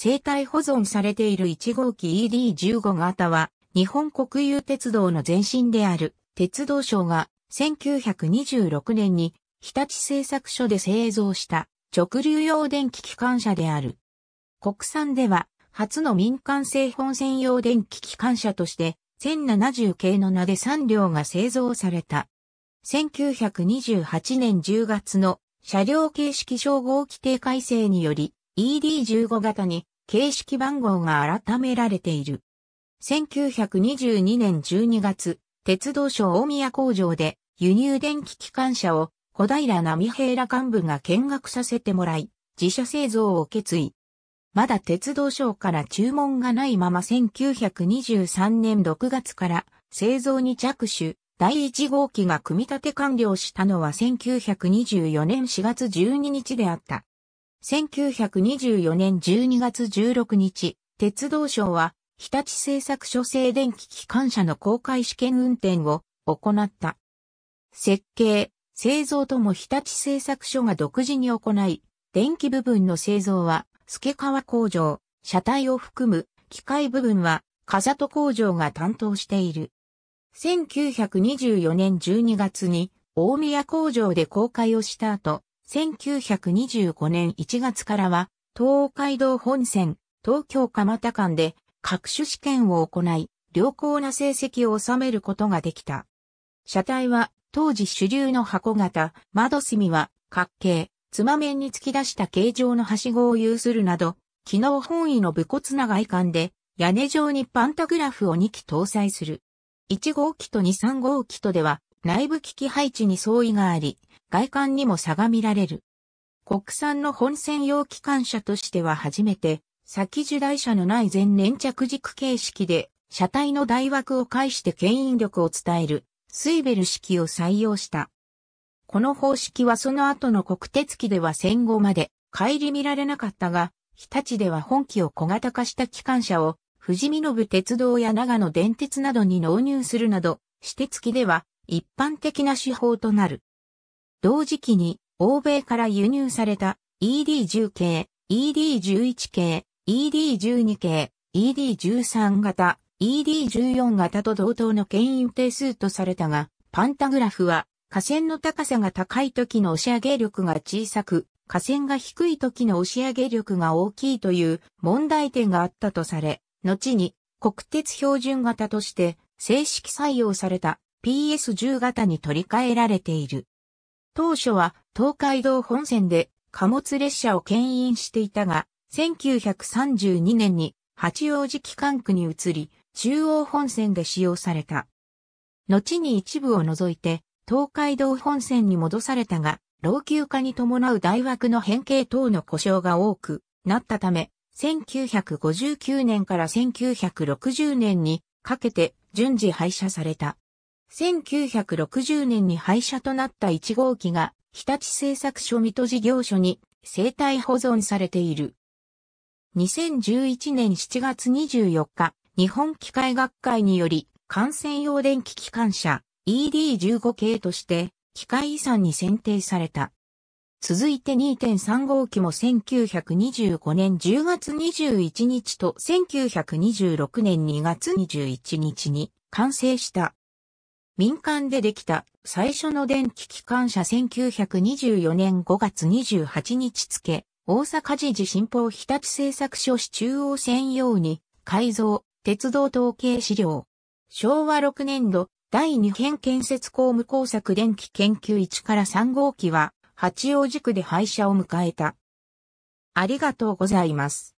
生体保存されている1号機 ED15 型は、日本国有鉄道の前身である鉄道省が1926年に日立製作所で製造した直流用電気機関車である。国産では初の民間製本専用電気機関車として1070系の名で3両が製造された。1928年10月の車両形式称号規定改正により ED15 型に形式番号が改められている。1922年12月、鉄道省大宮工場で輸入電気機関車を小平波平ら幹部が見学させてもらい、自社製造を決意。まだ鉄道省から注文がないまま1923年6月から製造に着手、第1号機が組み立て完了したのは1924年4月12日であった。1924年12月16日、鉄道省は、日立製作所製電気機関車の公開試験運転を行った。設計、製造とも日立製作所が独自に行い、電気部分の製造は、助川工場、車体を含む機械部分は、風戸工場が担当している。1924年12月に、大宮工場で公開をした後、1925年1月からは、東海道本線、東京蒲田間で各種試験を行い、良好な成績を収めることができた。車体は当時主流の箱型、窓隅は角形、つま面に突き出した形状のはしごを有するなど、機能本位の武骨な外観で、屋根上にパンタグラフを2機搭載する。1号機と2、3号機とでは内部機器配置に相違があり、外観にも差が見られる。国産の本専用機関車としては初めて、先受台車のない前粘着軸形式で、車体の台枠を介して牽引力を伝える、スイベル式を採用した。この方式はその後の国鉄機では戦後まで、帰り見られなかったが、日立では本機を小型化した機関車を、富士見信鉄道や長野電鉄などに納入するなど、私鉄機では一般的な手法となる。同時期に欧米から輸入された ED10 系、ED11 系、ED12 系、ED13 型、ED14 型と同等の牽引定数とされたが、パンタグラフは、下線の高さが高い時の押し上げ力が小さく、下線が低い時の押し上げ力が大きいという問題点があったとされ、後に国鉄標準型として正式採用された PS10 型に取り替えられている。当初は東海道本線で貨物列車を牽引していたが、1932年に八王子機関区に移り、中央本線で使用された。後に一部を除いて、東海道本線に戻されたが、老朽化に伴う大枠の変形等の故障が多くなったため、1959年から1960年にかけて順次廃車された。1960年に廃車となった1号機が、日立製作所水戸事業所に生体保存されている。2011年7月24日、日本機械学会により、感染用電気機関車 ED15 系として、機械遺産に選定された。続いて2.3号機も1925年10月21日と1926年2月21日に完成した。民間でできた最初の電気機関車1924年5月28日付、大阪時事新報日立製作所市中央専用に改造、鉄道統計資料。昭和6年度、第2編建設工務工作電気研究1から3号機は、八王子区で廃車を迎えた。ありがとうございます。